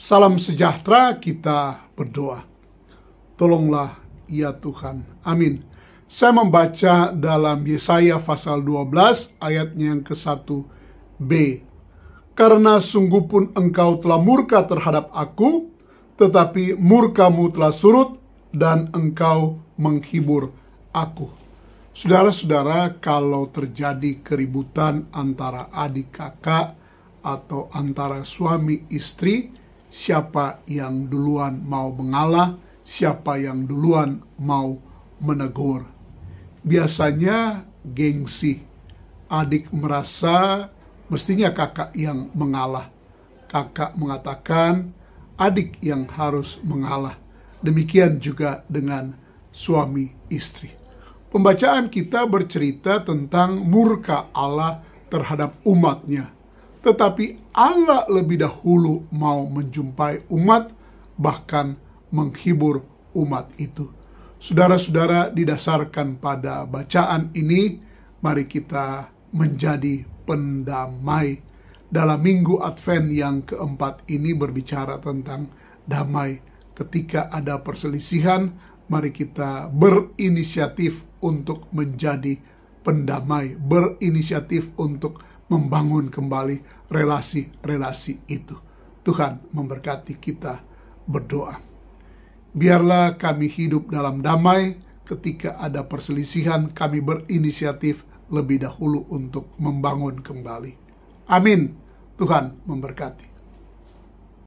Salam sejahtera kita berdoa. Tolonglah ya Tuhan. Amin. Saya membaca dalam Yesaya pasal 12 ayatnya yang ke-1 B. Karena sungguh pun engkau telah murka terhadap aku, tetapi murkamu telah surut dan engkau menghibur aku. Saudara-saudara, kalau terjadi keributan antara adik kakak atau antara suami istri, siapa yang duluan mau mengalah, siapa yang duluan mau menegur. Biasanya gengsi. Adik merasa mestinya kakak yang mengalah. Kakak mengatakan adik yang harus mengalah. Demikian juga dengan suami istri. Pembacaan kita bercerita tentang murka Allah terhadap umatnya tetapi Allah lebih dahulu mau menjumpai umat, bahkan menghibur umat itu. Saudara-saudara, didasarkan pada bacaan ini, mari kita menjadi pendamai. Dalam minggu Advent yang keempat ini berbicara tentang damai. Ketika ada perselisihan, mari kita berinisiatif untuk menjadi pendamai, berinisiatif untuk membangun kembali relasi-relasi itu. Tuhan memberkati kita berdoa. Biarlah kami hidup dalam damai ketika ada perselisihan kami berinisiatif lebih dahulu untuk membangun kembali. Amin. Tuhan memberkati.